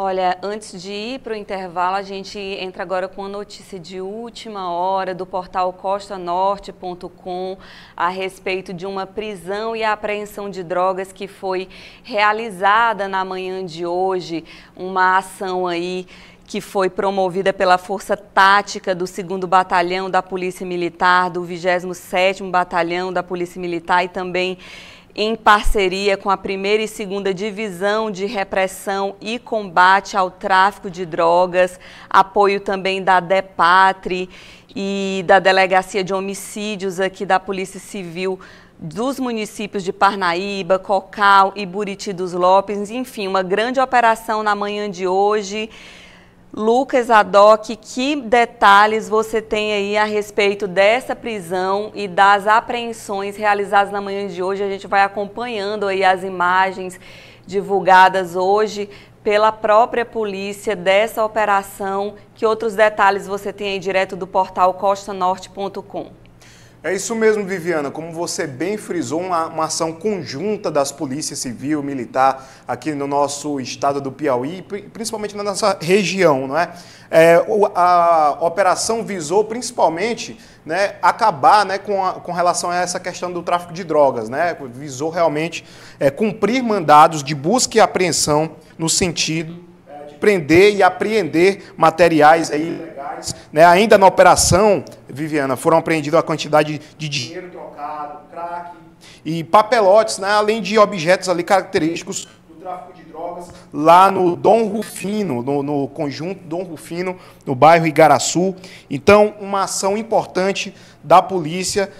Olha, antes de ir para o intervalo, a gente entra agora com a notícia de última hora do portal costanorte.com a respeito de uma prisão e apreensão de drogas que foi realizada na manhã de hoje, uma ação aí que foi promovida pela Força Tática do 2 Batalhão da Polícia Militar, do 27º Batalhão da Polícia Militar e também em parceria com a primeira e segunda divisão de repressão e combate ao tráfico de drogas, apoio também da DEPATRE e da Delegacia de Homicídios aqui da Polícia Civil dos municípios de Parnaíba, Cocal e Buriti dos Lopes, enfim, uma grande operação na manhã de hoje. Lucas Adoc, que detalhes você tem aí a respeito dessa prisão e das apreensões realizadas na manhã de hoje? A gente vai acompanhando aí as imagens divulgadas hoje pela própria polícia dessa operação. Que outros detalhes você tem aí direto do portal costanorte.com? É isso mesmo, Viviana. Como você bem frisou, uma, uma, ação conjunta das polícias civil, militar, aqui no nosso estado do Piauí, principalmente na nossa região, não é? é a operação visou principalmente né, acabar né, com, a, com relação a essa questão do tráfico de drogas, né? Visou realmente é, cumprir mandados de busca e apreensão no sentido é, de prender e apreender materiais aí reais. Né? Ainda na operação, Viviana, foram apreendidos a quantidade de dinheiro trocado, crack e papelotes, né? além de objetos ali característicos do tráfico de drogas, lá no Dom Rufino, no, no conjunto Dom Rufino, no bairro Igaraçu. Então, uma ação importante da polícia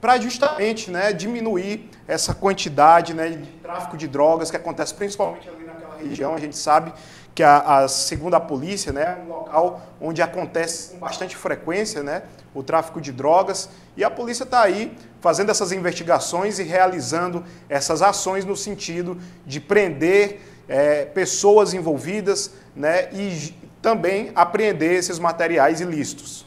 para justamente né, diminuir essa quantidade né, de tráfico de drogas que acontece principalmente ali naquela região, a gente sabe que a, a, segundo a polícia, né, é um local onde acontece com bastante frequência né, o tráfico de drogas. E a polícia está aí fazendo essas investigações e realizando essas ações no sentido de prender é, pessoas envolvidas né, e também apreender esses materiais ilícitos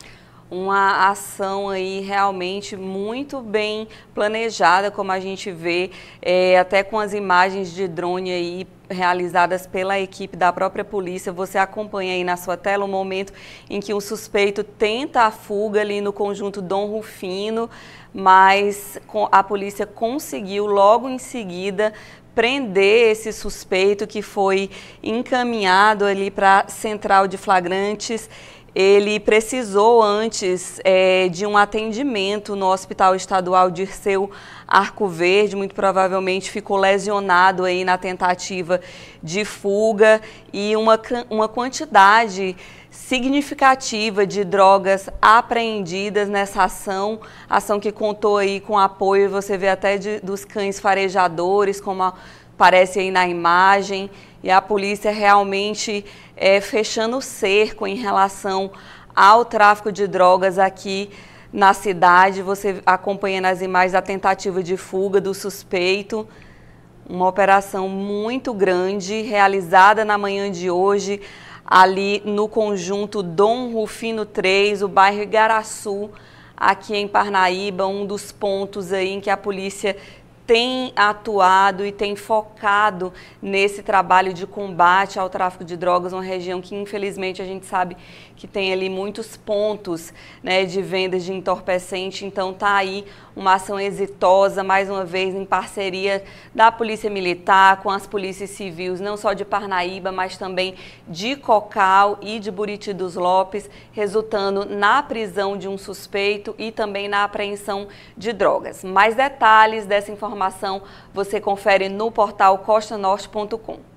uma ação aí realmente muito bem planejada, como a gente vê, é, até com as imagens de drone aí realizadas pela equipe da própria polícia. Você acompanha aí na sua tela o momento em que um suspeito tenta a fuga ali no conjunto Dom Rufino, mas a polícia conseguiu logo em seguida prender esse suspeito que foi encaminhado ali para a central de flagrantes ele precisou antes é, de um atendimento no Hospital Estadual Dirceu Arco Verde, muito provavelmente ficou lesionado aí na tentativa de fuga e uma, uma quantidade significativa de drogas apreendidas nessa ação, ação que contou aí com apoio, você vê até de, dos cães farejadores, como a, aparece aí na imagem, e a polícia realmente é, fechando o cerco em relação ao tráfico de drogas aqui na cidade. Você acompanhando as imagens da tentativa de fuga do suspeito. Uma operação muito grande realizada na manhã de hoje, ali no conjunto Dom Rufino 3, o bairro Igaraçu, aqui em Parnaíba, um dos pontos aí em que a polícia tem atuado e tem focado nesse trabalho de combate ao tráfico de drogas, uma região que infelizmente a gente sabe que tem ali muitos pontos né, de vendas de entorpecente, então tá aí uma ação exitosa, mais uma vez em parceria da Polícia Militar com as polícias civis, não só de Parnaíba, mas também de Cocal e de Buriti dos Lopes, resultando na prisão de um suspeito e também na apreensão de drogas. Mais detalhes dessa informação informação você confere no portal costanorte.com.